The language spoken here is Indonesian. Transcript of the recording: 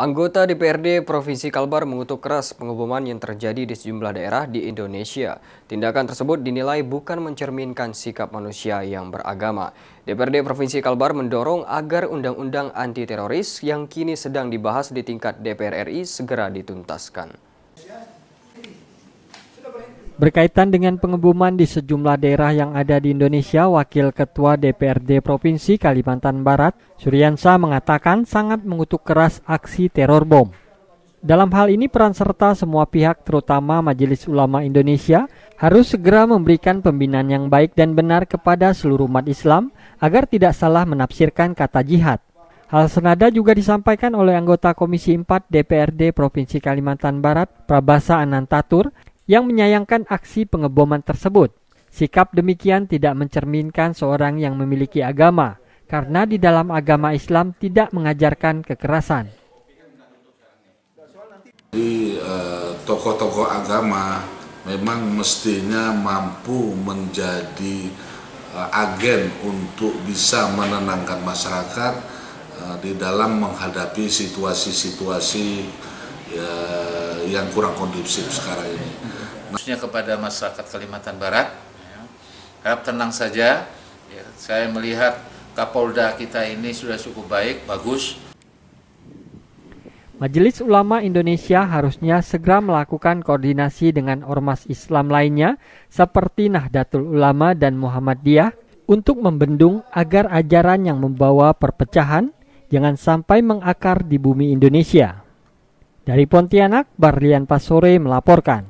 Anggota DPRD Provinsi Kalbar mengutuk keras pengeboman yang terjadi di sejumlah daerah di Indonesia. Tindakan tersebut dinilai bukan mencerminkan sikap manusia yang beragama. DPRD Provinsi Kalbar mendorong agar undang-undang anti teroris yang kini sedang dibahas di tingkat DPR RI segera dituntaskan. Berkaitan dengan pengeboman di sejumlah daerah yang ada di Indonesia, Wakil Ketua DPRD Provinsi Kalimantan Barat, Suryansa mengatakan sangat mengutuk keras aksi teror bom. Dalam hal ini peran serta semua pihak terutama Majelis Ulama Indonesia harus segera memberikan pembinaan yang baik dan benar kepada seluruh umat Islam agar tidak salah menafsirkan kata jihad. Hal senada juga disampaikan oleh anggota Komisi 4 DPRD Provinsi Kalimantan Barat, Prabasa Anantatur, yang menyayangkan aksi pengeboman tersebut. Sikap demikian tidak mencerminkan seorang yang memiliki agama, karena di dalam agama Islam tidak mengajarkan kekerasan. Jadi eh, tokoh-tokoh eh, agama memang mestinya mampu menjadi eh, agen untuk bisa menenangkan masyarakat eh, di dalam menghadapi situasi-situasi ya, yang kurang kondusif sekarang ini. Khususnya kepada masyarakat Kalimantan Barat, ya, harap tenang saja. Ya, saya melihat Kapolda kita ini sudah cukup baik, bagus. Majelis Ulama Indonesia harusnya segera melakukan koordinasi dengan ormas Islam lainnya seperti Nahdlatul Ulama dan Muhammadiyah untuk membendung agar ajaran yang membawa perpecahan jangan sampai mengakar di bumi Indonesia. Dari Pontianak, Barlian Pasore melaporkan.